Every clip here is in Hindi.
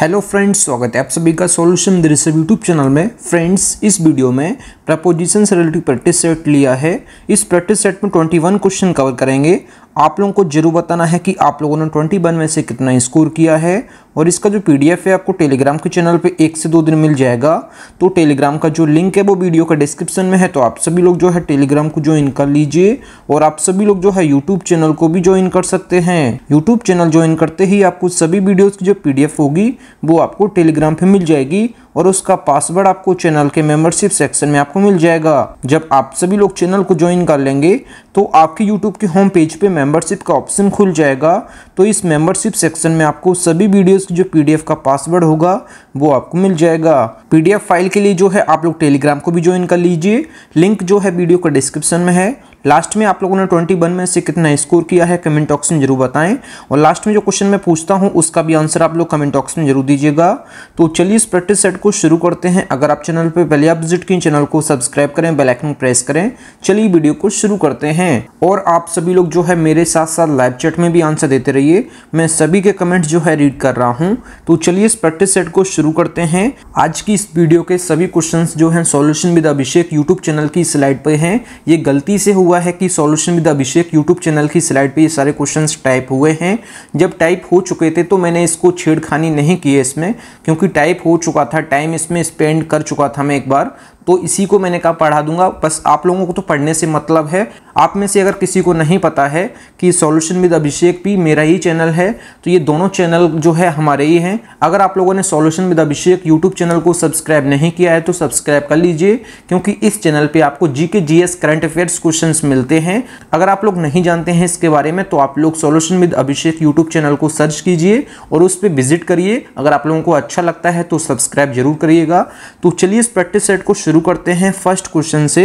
हेलो फ्रेंड्स स्वागत है आप सभी का सॉल्यूशन दृश्य यूट्यूब चैनल में फ्रेंड्स इस वीडियो में प्रपोजिशन से रिलेटिव प्रैक्टिस सेट लिया है इस प्रैक्टिस सेट में 21 क्वेश्चन कवर करेंगे आप लोगों को जरूर बताना है कि आप लोगों ने ट्वेंटी वन में से कितना स्कोर किया है और इसका जो पीडीएफ है आपको टेलीग्राम के चैनल पे एक से दो दिन मिल जाएगा तो टेलीग्राम का जो लिंक है वो वीडियो का डिस्क्रिप्शन में है तो आप सभी लोग जो है टेलीग्राम को ज्वाइन कर लीजिए और आप सभी लोग जो है यूट्यूब चैनल को भी ज्वाइन कर सकते हैं यूट्यूब चैनल ज्वाइन करते ही आपको सभी वीडियोज़ की जो पी होगी वो आपको टेलीग्राम पर मिल जाएगी और उसका पासवर्ड आपको चैनल के मेंबरशिप सेक्शन में आपको मिल जाएगा जब आप सभी लोग चैनल को ज्वाइन कर लेंगे तो आपके यूट्यूब के होम पेज पे मेंबरशिप का ऑप्शन खुल जाएगा तो इस मेंबरशिप सेक्शन में आपको सभी वीडियोस की जो पीडीएफ का पासवर्ड होगा वो आपको मिल जाएगा पीडीएफ फाइल के लिए जो है आप लोग टेलीग्राम को भी ज्वाइन कर लीजिए लिंक जो है वीडियो का डिस्क्रिप्शन में है लास्ट में आप लोगों ने ट्वेंटी वन में से कितना स्कोर किया है कमेंट बॉक्स में जरूर बताएं और लास्ट में जो क्वेश्चन मैं पूछता हूँ उसका भी आंसर आप लोग कमेंट बॉक्स में जरूर दीजिएगा तो चलिए इस प्रैक्टिस सेट को शुरू करते हैं अगर आप चैनल पर पहले आप विजिट किए चैनल को सब्सक्राइब करें बेलाइकन प्रेस करें चलिए वीडियो को शुरू करते हैं और आप सभी लोग जो है मेरे साथ साथ लाइव चैट में भी आंसर देते रहिए मैं सभी के कमेंट जो है रीड कर रहा हूँ तो चलिए इस प्रैक्टिस सेट को शुरू करते हैं आज की इस वीडियो के सभी क्वेश्चन जो है solution with Abhishek YouTube channel की स्लाइड पर हैं ये गलती से हुआ हुआ है कि solution with Abhishek YouTube channel की स्लाइड पे ये सारे क्वेश्चंस टाइप हुए हैं जब टाइप हो चुके थे तो मैंने इसको छेड़खानी नहीं की है इसमें क्योंकि टाइप हो चुका था टाइम इसमें स्पेंड कर चुका था मैं एक बार तो इसी को मैंने कहा पढ़ा दूंगा बस आप लोगों को तो पढ़ने से मतलब है आप में से अगर किसी को नहीं पता है कि सॉल्यूशन विद अभिषेक भी मेरा ही चैनल है तो ये दोनों चैनल जो है हमारे ही हैं अगर आप लोगों ने solution with Abhishek YouTube channel को सब्सक्राइब नहीं किया है तो सब्सक्राइब कर लीजिए क्योंकि इस चैनल पर आपको G K G S current affairs question मिलते हैं अगर आप लोग नहीं जानते हैं इसके बारे में तो आप लोग solution with Abhishek YouTube channel को सर्च कीजिए और उस पर विजिट करिए अगर आप लोगों को अच्छा लगता है तो सब्सक्राइब जरूर करिएगा तो चलिए इस प्रैक्टिस सेट को शुरू शुरू करते हैं फर्स्ट क्वेश्चन से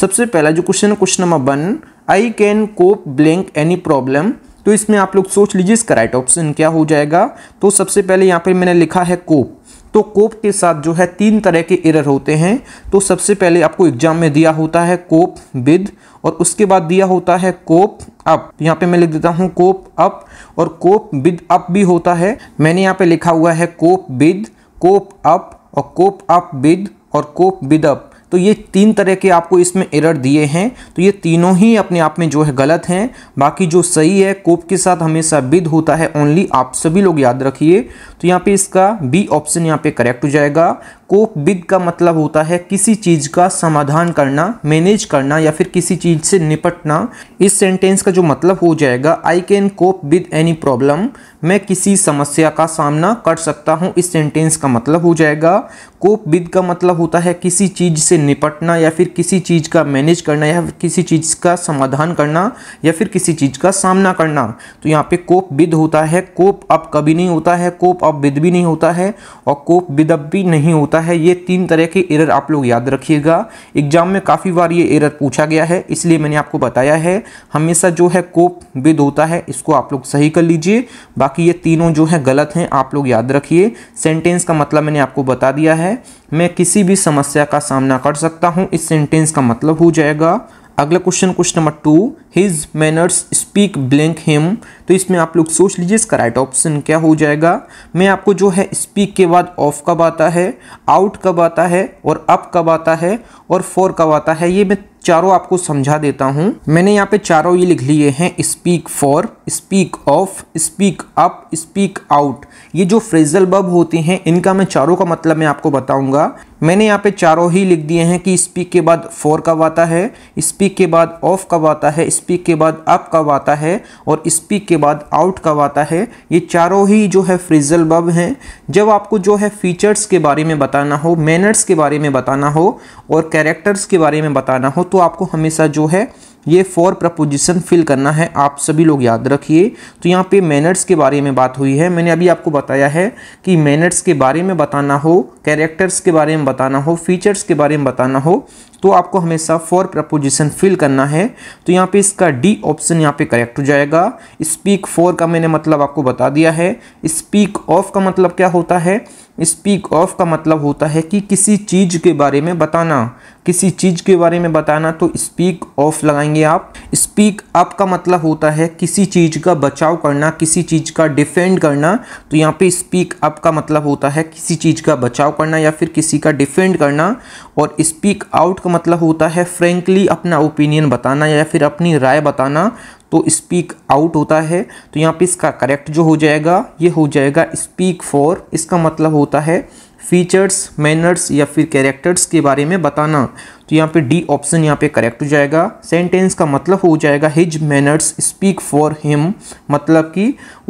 सबसे पहला जो क्वेश्चन है question number one I can cope blank any problem तो इसमें आप लोग सोच लीजिए इसका राइट ऑप्शन क्या हो जाएगा तो सबसे पहले यहाँ पर मैंने लिखा है कोप तो कोप के साथ जो है तीन तरह के एरर होते हैं तो सबसे पहले आपको एग्जाम में दिया होता है कोप विद और उसके बाद दिया होता है कोप अप यहाँ पे मैं लिख देता हूँ कोप अप और कोप विद अप भी होता है मैंने यहाँ पे लिखा हुआ है कोप विद कोप अप और कोप अप विद और कोप विद तो ये तीन तरह के आपको इसमें एरर दिए हैं तो ये तीनों ही अपने आप में जो है गलत हैं बाकी जो सही है कोप के साथ हमेशा विद होता है ओनली आप सभी लोग याद रखिए तो यहाँ पे इसका बी ऑप्शन यहाँ पे करेक्ट हो जाएगा कोप विद का मतलब होता है किसी चीज़ का समाधान करना मैनेज करना या फिर किसी चीज़ से निपटना इस सेंटेंस का जो मतलब हो जाएगा I can cope with any problem मैं किसी समस्या का सामना कर सकता हूँ इस सेंटेंस का मतलब हो जाएगा कोप विद का मतलब होता है किसी चीज़ से निपटना या फिर किसी चीज़ का मैनेज करना या किसी चीज़ का समाधान करना या फिर किसी चीज़ का सामना करना तो यहाँ पे कोप विद होता है कोप अब कभी नहीं होता है कोप अब विद भी नहीं होता है और कोप विद अब भी नहीं होता होता है ये तीन तरह के एरर आप लोग याद रखिएगा एग्जाम में काफ़ी बार ये एरर पूछा गया है इसलिए मैंने आपको बताया है हमेशा जो है कोप विद होता है इसको आप लोग सही कर लीजिए बाकी ये तीनों जो है गलत हैं आप लोग याद रखिए सेंटेंस का मतलब मैंने आपको बता दिया है मैं किसी भी समस्या का सामना कर सकता हूँ इस सेंटेंस का मतलब हो जाएगा अगला question question number two his manners speak blank him तो इसमें आप लोग सोच लीजिए इसका राइट ऑप्शन क्या हो जाएगा मैं आपको जो है स्पीक के बाद ऑफ कब आता है आउट कब आता है और अप कब आता है और फोर कब आता है ये मैं चारों आपको समझा देता हूँ मैंने यहाँ पे चारों ये लिख लिए हैं speak for speak of speak up speak out ये जो फ्रेजल बब होते हैं इनका मैं चारों का मतलब मैं आपको बताऊंगा मैंने यहाँ पे चारों ही लिख दिए हैं कि स्पीक के बाद फोर कब आता है स्पीक के बाद ऑफ कब आता है स्पीक के बाद अप कब आता है और स्पीक के बाद आउट कब आता है ये चारों ही जो है फ्रिजल बब हैं जब आपको जो है फीचर्स के बारे में बताना हो मैनर्स के बारे में बताना हो और कैरेक्टर्स के बारे में बताना हो तो आपको हमेशा जो है ये फॉर प्रपोजिशन फिल करना है आप सभी लोग याद रखिए तो यहाँ पे मैनर्स के बारे में बात हुई है मैंने अभी आपको बताया है कि मैनर्स के बारे में बताना हो कैरेक्टर्स के बारे में बताना हो फीचर्स के बारे में बताना हो तो आपको हमेशा फॉर प्रपोजिशन फिल करना है तो यहाँ पे इसका डी ऑप्शन यहाँ पे करेक्ट हो जाएगा स्पीक फॉर का मैंने मतलब आपको बता दिया है स्पीक ऑफ का मतलब क्या होता है स्पीक ऑफ का मतलब होता है कि किसी चीज़ के बारे में बताना किसी चीज़ के बारे में बताना तो स्पीक ऑफ लगाएंगे आप स्पीक अप का मतलब होता है किसी चीज़ का बचाव करना किसी चीज़ का डिफेंड करना तो यहाँ पे स्पीक अप का मतलब होता है किसी चीज़ का बचाव करना या फिर किसी का डिफेंड करना और स्पीक आउट का मतलब होता है फ्रेंकली अपना ओपिनियन बताना या फिर अपनी राय बताना तो स्पीक आउट होता है तो यहाँ पे इसका करेक्ट जो हो जाएगा ये हो जाएगा स्पीक फॉर इसका मतलब होता है फीचर्स मैनर्स या फिर कैरेक्टर्स के बारे में बताना तो यहाँ पे डी ऑप्शन यहाँ पे करेक्ट हो जाएगा सेंटेंस का मतलब हो जाएगा his manners speak for him मतलब कि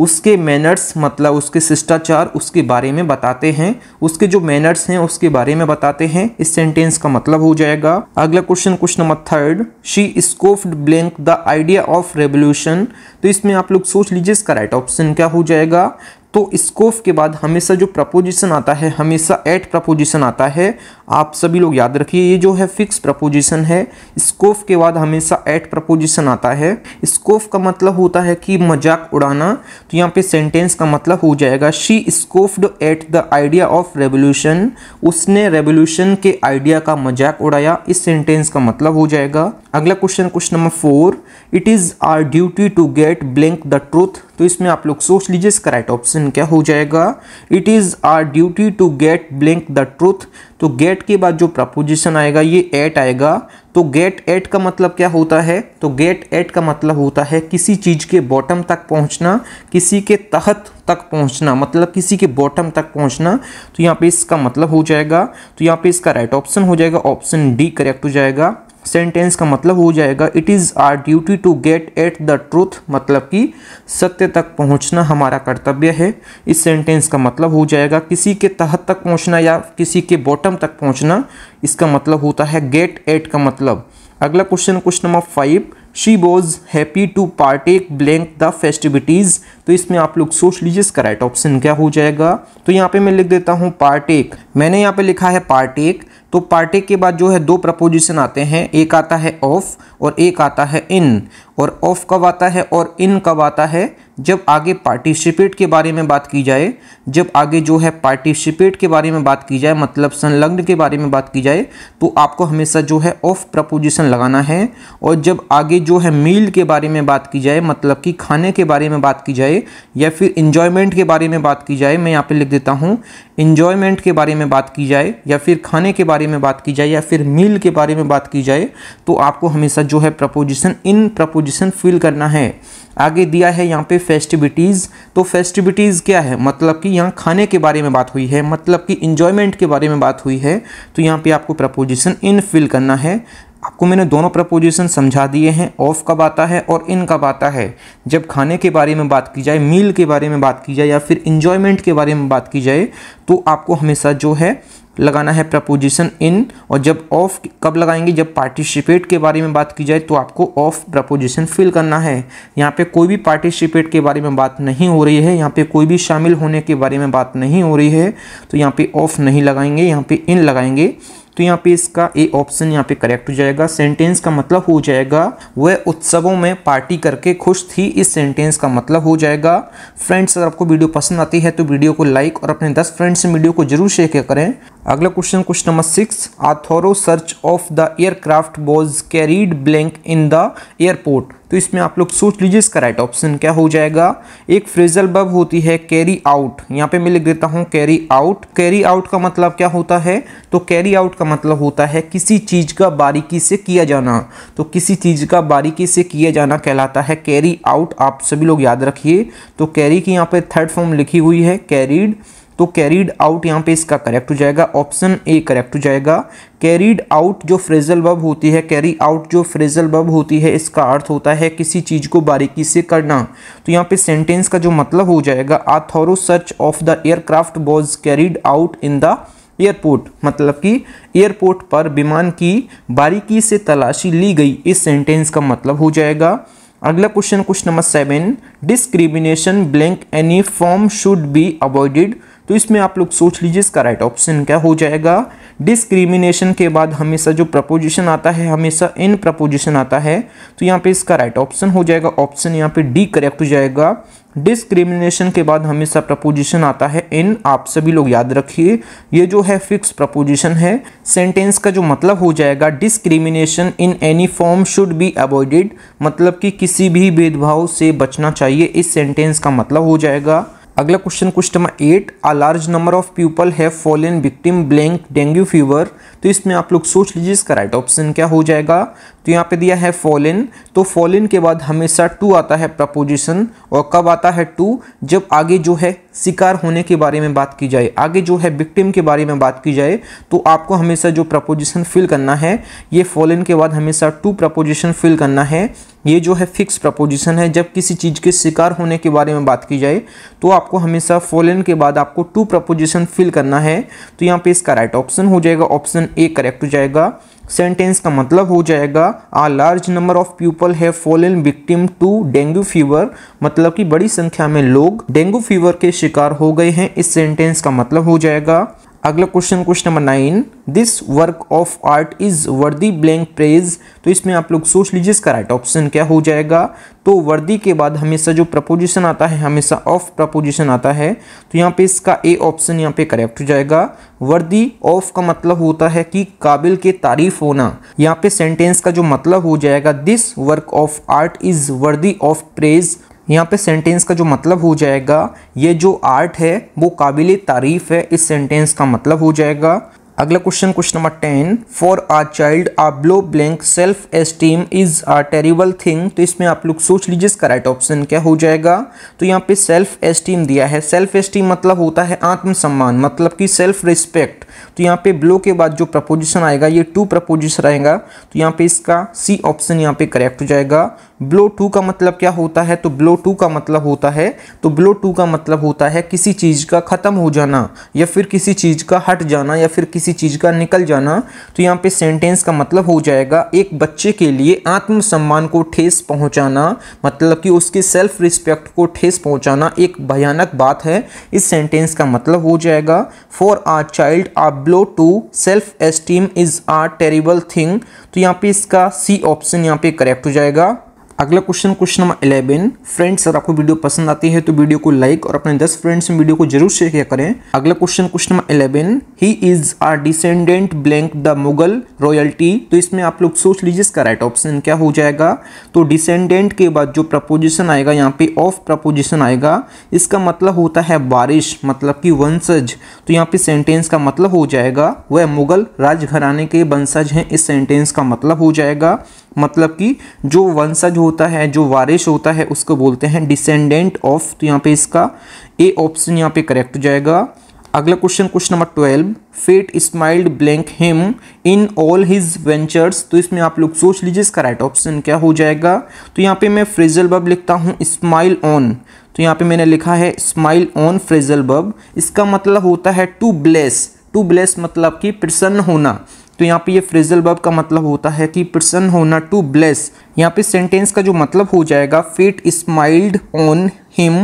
उसके मैनर्स मतलब उसके शिष्टाचार उसके बारे में बताते हैं उसके जो मैनर्स हैं उसके बारे में बताते हैं इस सेंटेंस का मतलब हो जाएगा अगला question question number third she scoffed blank the idea of revolution तो इसमें आप लोग सोच लीजिए इसका राइट ऑप्शन क्या हो जाएगा तो स्कोफ के बाद हमेशा जो प्रपोजिशन आता है हमेशा एट प्रपोजिशन आता है आप सभी लोग याद रखिए ये जो है फिक्स प्रपोजिशन है स्कोफ के बाद हमेशा एट प्रपोजिशन आता है स्कोफ का मतलब होता है कि मजाक उड़ाना तो यहाँ पे सेंटेंस का मतलब हो जाएगा she scoffed at the idea of revolution उसने रेवोल्यूशन के आइडिया का मजाक उड़ाया इस सेंटेंस का मतलब हो जाएगा अगला question question number four it is our duty to get blank the truth तो इसमें आप लोग सोच लीजिए इसका राइट ऑप्शन क्या हो जाएगा it is our duty to get blank the truth तो गेट के बाद जो प्रपोजिशन आएगा ये एट आएगा तो गेट एट का मतलब क्या होता है तो गेट एट का मतलब होता है किसी चीज़ के बॉटम तक पहुंचना किसी के तहत तक पहुंचना मतलब किसी के बॉटम तक पहुंचना तो यहाँ पे इसका मतलब हो जाएगा तो यहाँ पे इसका राइट ऑप्शन हो जाएगा ऑप्शन डी करेक्ट हो जाएगा सेंटेंस का मतलब हो जाएगा it is our duty to get at the truth मतलब कि सत्य तक पहुंचना हमारा कर्तव्य है इस सेंटेंस का मतलब हो जाएगा किसी के तहत तक पहुंचना या किसी के बॉटम तक पहुंचना इसका मतलब होता है गेट एट का मतलब अगला question question number five she was happy to partake blank the festivities तो इसमें आप लोग सोच लीजिए इसका राइट ऑप्शन क्या हो जाएगा तो यहाँ पे मैं लिख देता हूँ पार्टेक मैंने यहाँ पे लिखा है पार्टेक तो पार्टेक के बाद जो है दो प्रपोजिशन आते हैं एक आता है ऑफ और एक आता है इन और ऑफ कब आता है और इन कब आता है जब आगे पार्टिसिपेट के बारे में बात की जाए जब आगे जो है पार्टिसिपेट के बारे में बात की जाए मतलब संलग्न के बारे में बात की जाए तो आपको हमेशा जो है ऑफ प्रपोजिशन लगाना है और जब आगे जो है मील के बारे में बात की जाए मतलब कि खाने के बारे में बात की जाए या फिर इन्जॉयमेंट के बारे में बात की जाए मैं यहाँ पर लिख देता हूँ इन्जॉयमेंट के बारे में बात की जाए या फिर खाने के बारे में बात की जाए या फिर मील के बारे में बात की जाए तो आपको हमेशा जो है प्रपोजिशन इन प्रपोजिशन फिल करना है आगे दिया है यहाँ पे फेस्टिविटीज़ तो फेस्टिविटीज़ क्या है मतलब कि यहाँ खाने के बारे में बात हुई है मतलब कि इन्जॉयमेंट के बारे में बात हुई है तो यहाँ पे आपको प्रपोजिशन इन फिल करना है आपको मैंने दोनों प्रपोजिशन समझा दिए हैं ऑफ कब आता है और इन कब आता है जब खाने के बारे में बात की जाए मील के बारे में बात की जाए या फिर इन्जॉयमेंट के बारे में बात की जाए तो आपको हमेशा जो है लगाना है प्रपोजिशन इन और जब ऑफ कब लगाएंगे जब पार्टिसिपेट के बारे में बात की जाए तो आपको ऑफ प्रपोजिशन फिल करना है यहाँ पे कोई भी पार्टिसिपेट के बारे में बात नहीं हो रही है यहाँ पे कोई भी शामिल होने के बारे में बात नहीं हो रही है तो यहाँ पे ऑफ नहीं लगाएंगे यहाँ पे इन लगाएंगे तो यहाँ पे इसका ए ऑप्शन यहाँ पे करेक्ट हो जाएगा सेंटेंस का मतलब हो जाएगा वह उत्सवों में पार्टी करके खुश थी इस सेंटेंस का मतलब हो जाएगा फ्रेंड्स अगर आपको वीडियो पसंद आती है तो वीडियो को लाइक और अपने दस फ्रेंड्स से वीडियो को जरूर शेयर करें अगला question question number six a search of the aircraft was carried blank in the airport तो इसमें आप लोग सोच लीजिए इसका राइट ऑप्शन क्या हो जाएगा एक फ्रेजल बब होती है कैरी आउट यहाँ पे मैं लिख देता हूँ कैरी आउट कैरी आउट का मतलब क्या होता है तो कैरी आउट का मतलब होता है किसी चीज़ का बारीकी से किया जाना तो किसी चीज़ का बारीकी से किया जाना कहलाता है कैरी आउट आप सभी लोग याद रखिए तो कैरी की यहाँ पर थर्ड फॉर्म लिखी हुई है कैरीड तो कैरीड आउट यहाँ पे इसका करेक्ट हो जाएगा ऑप्शन ए करेक्ट हो जाएगा कैरीड आउट जो फ्रेजल वर्ब होती है कैरी आउट जो फ्रेजल वर्ब होती है इसका अर्थ होता है किसी चीज़ को बारीकी से करना तो यहाँ पे सेंटेंस का जो मतलब हो जाएगा a thorough search of the aircraft was carried out in the airport मतलब कि एयरपोर्ट पर विमान की बारीकी से तलाशी ली गई इस सेंटेंस का मतलब हो जाएगा अगला question question number seven discrimination blank any form should be avoided तो इसमें आप लोग सोच लीजिए इसका राइट ऑप्शन क्या हो जाएगा डिस्क्रिमिनेशन के बाद हमेशा जो प्रपोजिशन आता है हमेशा इन प्रपोजिशन आता है तो यहाँ पे इसका राइट ऑप्शन हो जाएगा ऑप्शन यहाँ पे डी करेक्ट हो जाएगा डिस्क्रिमिनेशन के बाद हमेशा प्रपोजिशन आता है इन आप सभी लोग याद रखिए ये जो है फिक्स प्रपोजिशन है सेंटेंस का जो मतलब हो जाएगा discrimination in any form should be avoided मतलब कि किसी भी भेदभाव से बचना चाहिए इस सेंटेंस का मतलब हो जाएगा अगला question question number eight a large number of people have fallen victim blank dengue fever तो इसमें आप लोग सोच लीजिए इसका राइट ऑप्शन क्या हो जाएगा तो यहाँ पे दिया है फॉलिन तो फॉलिन के बाद हमेशा टू आता है प्रपोजिशन और कब आता है टू जब आगे जो है शिकार होने के बारे में बात की जाए आगे जो है विक्टिम के बारे में बात की जाए तो आपको हमेशा जो प्रपोजिशन फिल करना है ये फॉलिन के बाद हमेशा टू प्रपोजिशन फिल करना है ये जो है फिक्स प्रपोजिशन है जब किसी चीज़ के शिकार होने के बारे में बात की जाए तो आपको हमेशा फॉलिन के बाद आपको टू प्रपोजिशन फिल करना है तो यहाँ पे इसका राइट ऑप्शन हो जाएगा ऑप्शन ए करेक्ट हो जाएगा सेंटेंस का मतलब हो जाएगा a large number of people have fallen victim to dengue fever मतलब कि बड़ी संख्या में लोग डेंगू फीवर के शिकार हो गए हैं इस सेंटेंस का मतलब हो जाएगा अगला question question number nine this work of art is worthy blank praise तो इसमें आप लोग सोच लीजिए इसका राइट ऑप्शन क्या हो जाएगा तो वर्दी के बाद हमेशा जो प्रपोजिशन आता है हमेशा ऑफ प्रपोजिशन आता है तो यहाँ पे इसका ए ऑप्शन यहाँ पे करेक्ट हो जाएगा वर्दी ऑफ का मतलब होता है कि काबिल के तारीफ होना यहाँ पे सेंटेंस का जो मतलब हो जाएगा this work of art is worthy of praise यहाँ पे सेंटेंस का जो मतलब हो जाएगा ये जो आर्ट है वो काबिल तारीफ़ है इस सेंटेंस का मतलब हो जाएगा अगला question question number ten for a child a blow blank self esteem is a terrible thing तो इसमें आप लोग सोच लीजिए इसका राइट ऑप्शन क्या हो जाएगा तो यहाँ पे सेल्फ एस्टीम दिया है सेल्फ एस्टीम मतलब होता है आत्मसम्मान मतलब कि सेल्फ रिस्पेक्ट तो यहाँ पे ब्लो के बाद जो प्रपोजिशन आएगा ये टू प्रपोजिशन आएगा तो यहाँ पे इसका सी ऑप्शन यहाँ पे करेक्ट हो जाएगा ब्लो टू का मतलब क्या होता है तो ब्लो टू का मतलब होता है तो ब्लो टू का मतलब होता है किसी चीज़ का ख़त्म हो जाना या फिर किसी चीज़ का हट जाना या फिर किसी चीज़ का निकल जाना तो यहाँ पे सेंटेंस का मतलब हो जाएगा एक बच्चे के लिए आत्मसम्मान को ठेस पहुँचाना मतलब कि उसके सेल्फ रिस्पेक्ट को ठेस पहुँचाना एक भयानक बात है इस सेंटेंस का मतलब हो जाएगा for a child a blow to self esteem is a terrible thing तो यहाँ पे इसका सी ऑप्शन यहाँ पे करेक्ट हो जाएगा अगला question question number eleven friends अगर आपको वीडियो पसंद आती है तो वीडियो को लाइक और अपने दस फ्रेंड्स में वीडियो को जरूर शेयर करें अगला question question number eleven he is a descendant blank the Mughal royalty तो इसमें आप लोग सोच लीजिए इसका राइट ऑप्शन क्या हो जाएगा तो डिसेंडेंट के बाद जो प्रपोजिशन आएगा यहाँ पे ऑफ प्रपोजिशन आएगा इसका मतलब होता है बारिश मतलब कि वंशज तो यहाँ पे सेंटेंस का मतलब हो जाएगा वह मुगल राजघराने के वंशज हैं इस सेंटेंस का मतलब हो जाएगा मतलब कि जो वंशज होता है जो वारिश होता है उसको बोलते हैं डिसेंडेंट ऑफ तो यहाँ पे इसका ए ऑप्शन यहाँ पे करेक्ट हो जाएगा अगला question question number twelve fate smiled blank him in all his ventures तो इसमें आप लोग सोच लीजिए इसका राइट ऑप्शन क्या हो जाएगा तो यहाँ पे मैं फ्रेजल बब लिखता हूँ स्माइल ऑन तो यहाँ पे मैंने लिखा है स्माइल ऑन फ्रेजल बब इसका मतलब होता है टू ब्लेस टू ब्लेस मतलब कि प्रसन्न होना तो यहाँ पे ये फ्रेजल बब का मतलब होता है कि प्रसन्न होना टू ब्लेस यहाँ पे सेंटेंस का जो मतलब हो जाएगा fate smiled on him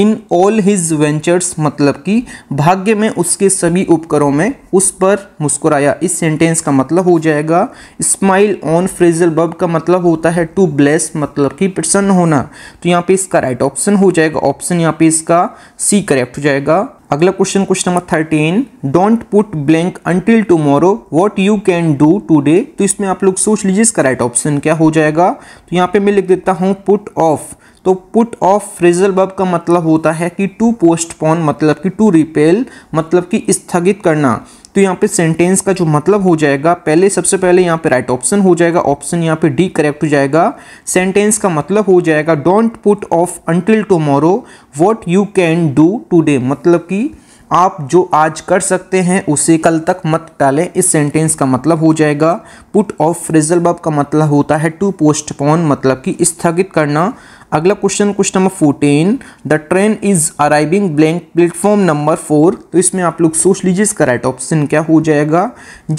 in all his ventures मतलब कि भाग्य में उसके सभी उपकरों में उस पर मुस्कुराया इस सेंटेंस का मतलब हो जाएगा स्माइल ऑन फ्रेजल बब का मतलब होता है टू ब्लेस मतलब कि प्रसन्न होना तो यहाँ पे इसका राइट right ऑप्शन हो जाएगा ऑप्शन यहाँ पे इसका सी करेक्ट हो जाएगा अगला question question number thirteen don't put blank until tomorrow what you can do today तो इसमें आप लोग सोच लीजिए इसका राइट ऑप्शन क्या हो जाएगा तो यहाँ पे मैं लिख देता हूँ पुट ऑफ तो पुट ऑफ फ्रिजल बब का मतलब होता है कि टू पोस्टपोन मतलब कि टू रिपेल मतलब कि स्थगित करना तो यहाँ पे सेंटेंस का जो मतलब हो जाएगा पहले सबसे पहले यहाँ पे राइट ऑप्शन हो जाएगा ऑप्शन यहाँ पे डी करेक्ट हो जाएगा सेंटेंस का मतलब हो जाएगा don't put off until tomorrow what you can do today मतलब कि आप जो आज कर सकते हैं उसे कल तक मत टालें इस सेंटेंस का मतलब हो जाएगा पुट ऑफ फ्रेजल बब का मतलब होता है टू पोस्टपोन मतलब कि स्थगित करना अगला question question number fourteen the train is arriving blank platform number four तो इसमें आप लोग सोच लीजिए इसका राइट ऑप्शन क्या हो जाएगा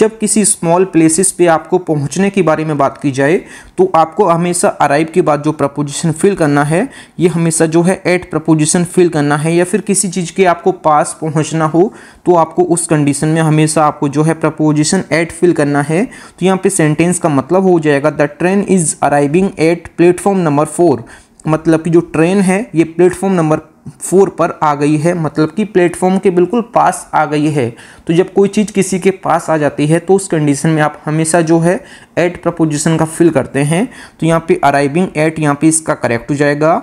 जब किसी स्मॉल प्लेसेस पे आपको पहुंचने के बारे में बात की जाए तो आपको हमेशा अराइव के बाद जो प्रपोजिशन फिल करना है ये हमेशा जो है एट प्रपोजिशन फिल करना है या फिर किसी चीज़ के आपको पास पहुँचना हो तो आपको उस कंडीशन में हमेशा आपको जो है प्रपोजिशन एट फिल करना है तो यहाँ पे सेंटेंस का मतलब हो जाएगा the train is arriving at platform number four मतलब कि जो ट्रेन है ये प्लेटफॉर्म नंबर फोर पर आ गई है मतलब कि प्लेटफॉर्म के बिल्कुल पास आ गई है तो जब कोई चीज़ किसी के पास आ जाती है तो उस कंडीशन में आप हमेशा जो है एट प्रपोजिशन का फिल करते हैं तो यहाँ पे अराइविंग एट यहाँ पे इसका करेक्ट हो जाएगा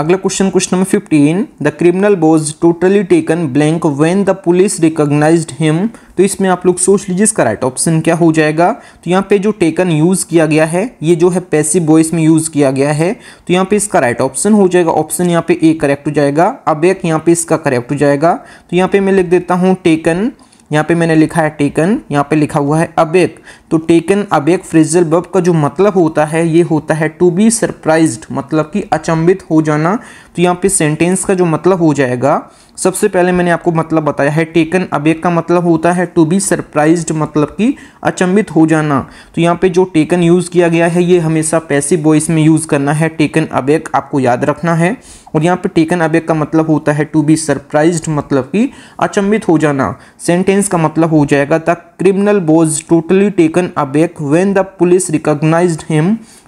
अगला question question number fifteen the criminal was totally taken blank when the police recognize him तो इसमें आप लोग सोच लीजिए इसका राइट ऑप्शन क्या हो जाएगा तो यहाँ पे जो टेकन यूज़ किया गया है ये जो है पैसिव बॉयस में यूज़ किया गया है तो यहाँ पे इसका राइट ऑप्शन हो जाएगा ऑप्शन यहाँ पे ए करेक्ट हो जाएगा अब एक यहाँ पे इसका करेक्ट हो जाएगा तो यहाँ पे मैं लिख देता हूँ टेकन यहाँ पे मैंने लिखा है टेकन यहाँ पे लिखा हुआ है अबेक तो टेकन अबेक फ्रेजल बब का जो मतलब होता है ये होता है टू बी सरप्राइज मतलब कि अचंभित हो जाना तो यहाँ पे सेंटेंस का जो मतलब हो जाएगा सबसे पहले मैंने आपको मतलब बताया है टेकन अबेक का मतलब होता है टू बी सरप्राइज मतलब कि अचंभित हो जाना तो यहाँ पे जो टेकन यूज़ किया गया है ये हमेशा पैसिव वॉइस में यूज़ करना है टेकन अबेक आपको याद रखना है और यहाँ पे टेकन अबेक का मतलब होता है टू बी सरप्राइज मतलब कि अचंभित हो जाना सेंटेंस का मतलब हो जाएगा the criminal was totally taken aback when the police recognized him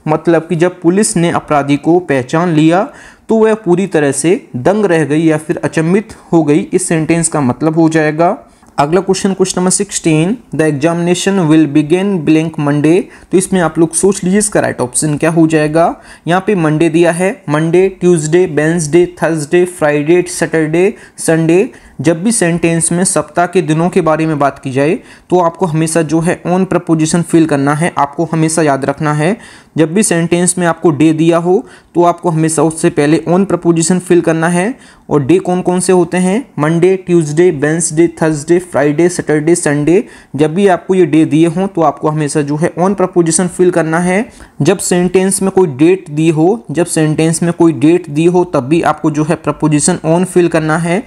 मतलब कि जब पुलिस ने अपराधी को पहचान लिया तो वह पूरी तरह से दंग रह गई या फिर अचंभित हो गई इस सेंटेंस का मतलब हो जाएगा अगला question question number sixteen the examination will begin blank Monday तो इसमें आप लोग सोच लीजिए इसका राइट ऑप्शन क्या हो जाएगा यहाँ पे मंडे दिया है Monday Tuesday Wednesday Thursday Friday Saturday Sunday जब भी सेंटेंस में सप्ताह के दिनों के बारे में बात की जाए तो आपको हमेशा जो है ऑन प्रपोजिशन फील करना है आपको हमेशा याद रखना है जब भी सेंटेंस में आपको डे दिया हो तो आपको हमेशा उससे पहले ऑन प्रपोजिशन फील करना है और डे कौन कौन से होते हैं Monday Tuesday Wednesday Thursday Friday Saturday Sunday जब भी आपको ये डे दिए हों तो आपको हमेशा जो है ऑन प्रपोजिशन फील करना है जब सेंटेंस में कोई डेट दी हो जब सेंटेंस में कोई डेट दी हो तब भी आपको जो है प्रपोजिशन ऑन फील करना है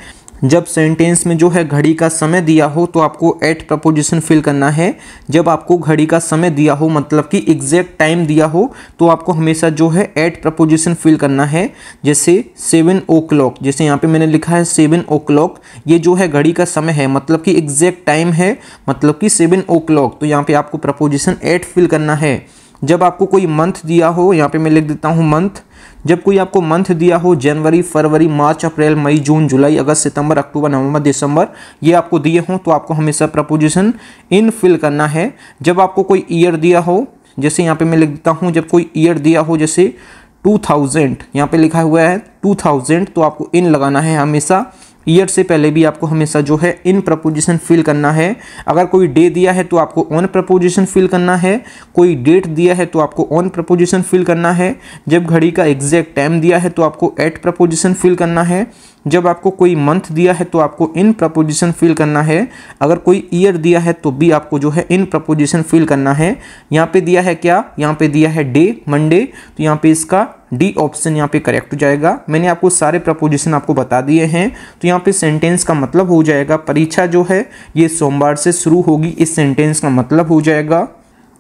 जब सेंटेंस में जो है घड़ी का समय दिया हो तो आपको एट प्रपोजिशन फिल करना है जब आपको घड़ी का समय दिया हो मतलब कि एग्जैक्ट टाइम दिया हो तो आपको हमेशा जो है एट प्रपोजिशन फिल करना है जैसे सेवन ओ क्लॉक जैसे यहाँ पे मैंने लिखा है सेवन ओ क्लॉक ये जो है घड़ी का समय है मतलब कि एग्जैक्ट टाइम है मतलब कि सेवन ओ क्लॉक तो यहाँ पर आपको प्रपोजिशन एट फिल करना है जब आपको कोई मंथ दिया हो यहाँ पर मैं लिख देता हूँ मंथ जब कोई आपको मंथ दिया हो जनवरी फरवरी मार्च अप्रैल मई जून जुलाई अगस्त सितंबर अक्टूबर नवंबर दिसंबर ये आपको दिए हो तो आपको हमेशा प्रपोजिशन इन फिल करना है जब आपको कोई ईयर दिया हो जैसे यहाँ पे मैं लिख देता हूँ जब कोई ईयर दिया हो जैसे 2000 यहाँ पर लिखा हुआ है 2000 तो आपको इन लगाना है हमेशा ईयर से पहले भी आपको हमेशा जो है इन प्रपोजिशन फिल करना है अगर कोई डे दिया है तो आपको ऑन प्रपोजिशन फिल करना है कोई डेट दिया है तो आपको ऑन प्रपोजिशन फिल करना है जब घड़ी का एग्जैक्ट टाइम दिया है तो आपको एट प्रपोजिशन फिल करना है जब आपको कोई मंथ दिया है तो आपको इन प्रपोजिशन फिल करना है अगर कोई ईयर दिया है तो भी आपको जो है इन प्रपोजिशन फिल करना है यहाँ पे दिया है क्या यहाँ पे दिया है डे मंडे तो यहाँ पे इसका डी ऑप्शन यहाँ पे करेक्ट हो जाएगा मैंने आपको सारे प्रपोजिशन आपको बता दिए हैं तो यहाँ पे सेंटेंस का मतलब हो जाएगा परीक्षा जो है ये सोमवार से शुरू होगी इस सेंटेंस का मतलब हो जाएगा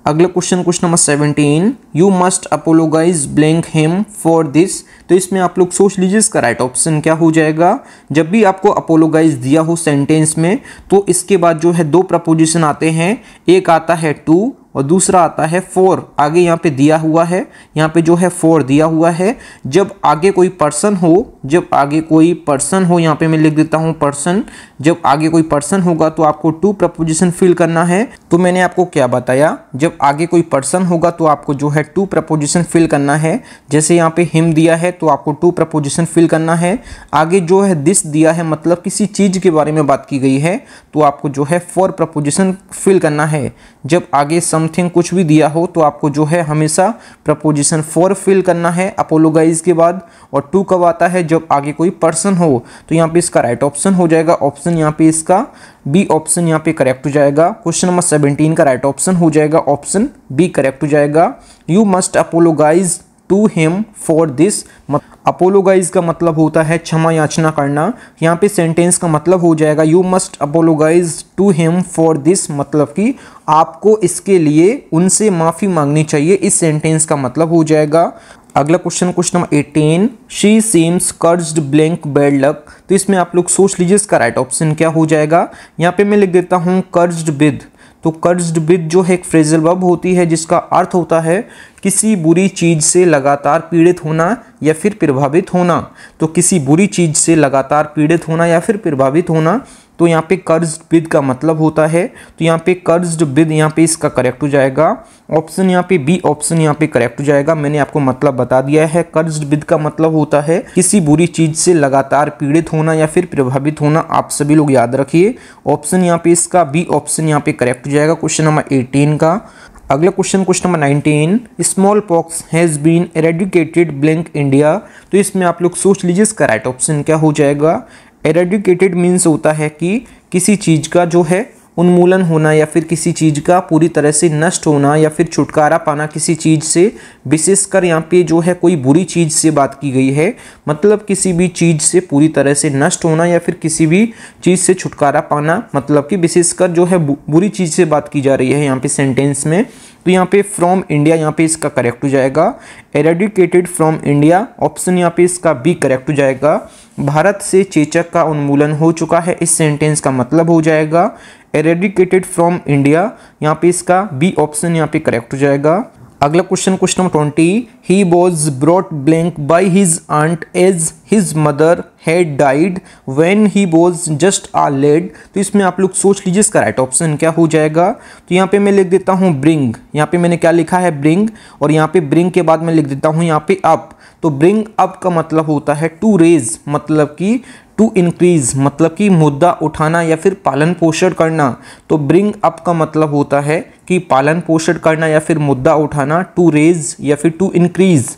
अगला question question number seventeen you must apologize blank him for this तो इसमें आप लोग सोच लीजिए इसका राइट ऑप्शन क्या हो जाएगा जब भी आपको अपोलोगाइज दिया हो सेंटेंस में तो इसके बाद जो है दो प्रपोजिशन आते हैं एक आता है टू और दूसरा आता है फोर आगे यहाँ पे दिया हुआ है यहाँ पे जो है फोर दिया हुआ है जब आगे कोई पर्सन हो जब आगे कोई पर्सन हो यहाँ पे मैं लिख देता हूँ पर्सन जब आगे कोई पर्सन होगा तो आपको टू प्रपोजिशन फिल करना है तो मैंने आपको क्या बताया जब आगे कोई पर्सन होगा तो आपको जो है टू प्रपोजिशन फिल करना है जैसे यहाँ पे हिम दिया है तो आपको टू प्रपोजिशन फिल करना है आगे जो है दिस दिया है मतलब किसी चीज़ के बारे में बात की गई है तो आपको जो है फोर प्रपोजिशन फिल करना है जब आगे सम समथिंग कुछ भी दिया हो तो आपको जो है हमेशा प्रपोजिशन फोर फिल करना है अपोलोगाइज के बाद और टू कब आता है जब आगे कोई पर्सन हो तो यहाँ पे इसका राइट right ऑप्शन हो जाएगा ऑप्शन यहाँ पे इसका बी ऑप्शन यहाँ पे करेक्ट हो जाएगा क्वेश्चन नंबर सेवनटीन का राइट right ऑप्शन हो जाएगा ऑप्शन बी करेक्ट हो जाएगा you must apologize to him for this apologize का मतलब होता है क्षमा याचना करना यहाँ पे सेंटेंस का मतलब हो जाएगा you must apologize to him for this मतलब कि आपको इसके लिए उनसे माफ़ी मांगनी चाहिए इस सेंटेंस का मतलब हो जाएगा अगला question question number eighteen she seems cursed blank bad luck तो इसमें आप लोग सोच लीजिए इसका राइट ऑप्शन क्या हो जाएगा यहाँ पे मैं लिख देता हूँ कर्ज्ड विद तो कर्ज्ड विद जो है एक फ्रेजल वर्ब होती है जिसका अर्थ होता है किसी बुरी चीज़ से लगातार पीड़ित होना या फिर प्रभावित होना तो किसी बुरी चीज़ से लगातार पीड़ित होना या फिर प्रभावित होना तो यहाँ पे कर्ज बिद का मतलब होता है तो यहाँ पे कर्ज बिद यहाँ पे इसका करेक्ट हो जाएगा ऑप्शन यहाँ पे बी ऑप्शन यहाँ पे करेक्ट हो जाएगा मैंने आपको मतलब बता दिया है कर्ज बिद का मतलब होता है किसी बुरी चीज से लगातार पीड़ित होना या फिर प्रभावित होना आप सभी लोग याद रखिए ऑप्शन यहाँ पे इसका बी ऑप्शन यहाँ पे करेक्ट हो जाएगा क्वेश्चन नंबर एटीन का अगला question question number nineteen smallpox has been eradicated blank India तो इसमें आप लोग सोच लीजिए इसका राइट ऑप्शन क्या हो जाएगा एरेडिकेटेड मीन्स होता है कि किसी चीज़ का जो है उन्मूलन होना या फिर किसी चीज़ का पूरी तरह से नष्ट होना या फिर छुटकारा पाना किसी चीज़ से विशेषकर यहाँ पे जो है कोई बुरी चीज़ से बात की गई है मतलब किसी भी चीज़ से पूरी तरह से नष्ट होना या फिर किसी भी चीज़ से छुटकारा पाना मतलब कि विशेषकर जो है बुरी चीज़ से बात की जा रही है यहाँ पर सेंटेंस में तो यहाँ पे फ्रॉम इंडिया यहाँ पे इसका करेक्ट हो जाएगा एरेडिकेटेड फ्रॉम इंडिया ऑप्शन यहाँ पे इसका बी करेक्ट हो जाएगा भारत से चेचक का उन्मूलन हो चुका है इस सेंटेंस का मतलब हो जाएगा एरेडिकेटेड फ्रॉम इंडिया यहाँ पे इसका बी ऑप्शन यहाँ पे करेक्ट हो जाएगा अगला question question number twenty he was brought blank by his aunt as his mother had died when he was just a lad तो इसमें आप लोग सोच लीजिए इसका राइट ऑप्शन क्या हो जाएगा तो यहाँ पे मैं लिख देता हूँ ब्रिंग यहाँ पे मैंने क्या लिखा है ब्रिंग और यहाँ पे ब्रिंग के बाद मैं लिख देता हूँ यहाँ पे अप तो ब्रिंग अप का मतलब होता है टू रेज मतलब कि टू इंक्रीज मतलब कि मुद्दा उठाना या फिर पालन पोषण करना तो ब्रिंग अप का मतलब होता है कि पालन पोषण करना या फिर मुद्दा उठाना टू रेज या फिर टू इंक्रीज़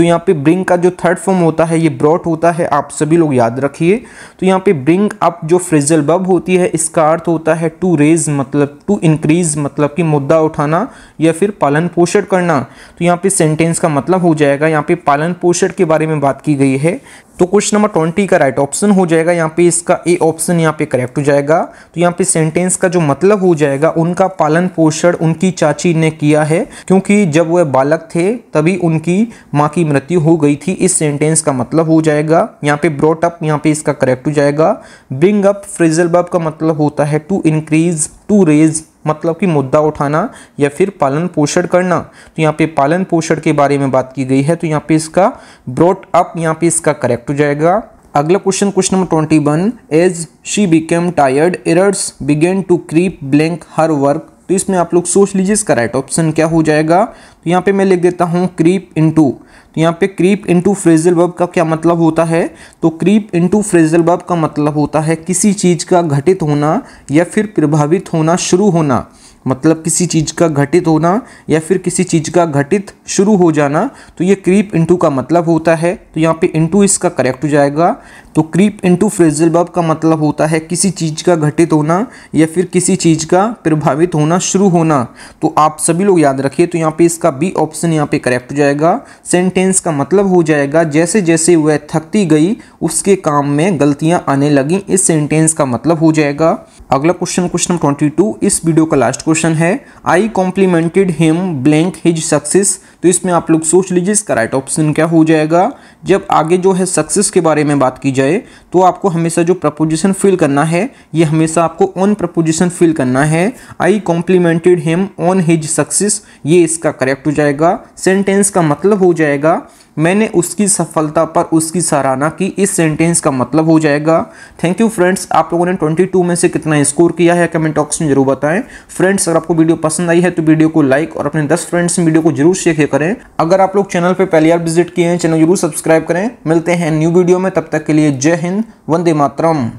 तो यहाँ पे ब्रिंग का जो थर्ड फॉर्म होता है ये ब्रॉट होता है आप सभी लोग याद रखिए तो यहाँ पे ब्रिंग अप जो फ्रिजल बब होती है इसका अर्थ होता है टू रेज मतलब टू इंक्रीज मतलब कि मुद्दा उठाना या फिर पालन पोषण करना तो यहाँ पे सेंटेंस का मतलब हो जाएगा यहाँ पे पालन पोषण के बारे में बात की गई है तो क्वेश्चन नंबर ट्वेंटी का राइट ऑप्शन हो जाएगा यहाँ पे इसका ए ऑप्शन यहाँ पे करेक्ट हो जाएगा तो यहाँ पे सेंटेंस का जो मतलब हो जाएगा उनका पालन पोषण उनकी चाची ने किया है क्योंकि जब वह बालक थे तभी उनकी माँ की मृत्यु हो गई थी इस सेंटेंस का मतलब हो जाएगा यहाँ पे ब्रॉट अप यहाँ पे इसका करेक्ट हो जाएगा ब्रिंग अप फ्रिजल बब का मतलब होता है टू इंक्रीज टू रेज मतलब कि मुद्दा उठाना या फिर पालन पोषण करना तो यहाँ पे पालन पोषण के बारे में बात की गई है तो यहाँ पे इसका ब्रोट अप यहाँ पे इसका करेक्ट हो जाएगा अगला question question number twenty one as she became tired errors begin to creep blank her work तो इसमें आप लोग सोच लीजिए इसका राइट ऑप्शन क्या हो जाएगा तो यहाँ पे मैं लिख देता हूँ क्रीप इनटू तो यहाँ पे क्रीप इनटू फ्रेजल वर्ब का क्या मतलब होता है तो क्रीप इनटू फ्रेजल वर्ब का मतलब होता है किसी चीज़ का घटित होना या फिर प्रभावित होना शुरू होना मतलब किसी चीज़ का घटित होना या फिर किसी चीज़ का घटित शुरू हो जाना तो ये क्रीप इंटू का मतलब होता है तो यहाँ पे इंटू इसका करेक्ट हो जाएगा तो क्रीप इंटू फ्रेजल बब का मतलब होता है किसी चीज़ का घटित होना या फिर किसी चीज़ का प्रभावित होना शुरू होना तो आप सभी लोग याद रखिए तो यहाँ पर इसका बी ऑप्शन यहाँ पे करेक्ट हो जाएगा सेंटेंस का मतलब हो जाएगा जैसे जैसे वह थकती गई उसके काम में गलतियाँ आने लगीं इस सेंटेंस का मतलब हो जाएगा अगला क्वेश्चन क्वेश्चन ट्वेंटी टू इस वीडियो का लास्ट क्वेश्चन है I complimented him blank his success तो इसमें आप लोग सोच लीजिए इसका राइट ऑप्शन क्या हो जाएगा जब आगे जो है सक्सेस के बारे में बात की जाए तो आपको हमेशा जो प्रपोजिशन फिल करना है ये हमेशा आपको ऑन प्रपोजिशन फिल करना है I complimented him on his success ये इसका करेक्ट हो जाएगा सेंटेंस का मतलब हो जाएगा मैंने उसकी सफलता पर उसकी सराहना की इस सेंटेंस का मतलब हो जाएगा थैंक यू फ्रेंड्स आप लोगों ने 22 में से कितना स्कोर किया है कमेंट बॉक्स में जरूर बताएं फ्रेंड्स अगर आपको वीडियो पसंद आई है तो वीडियो को लाइक और अपने 10 फ्रेंड्स में वीडियो को जरूर शेयर करें अगर आप लोग चैनल पर पहली बार विजिट किए हैं चैनल जरूर सब्सक्राइब करें मिलते हैं न्यू वीडियो में तब तक के लिए जय हिंद वंदे मातरम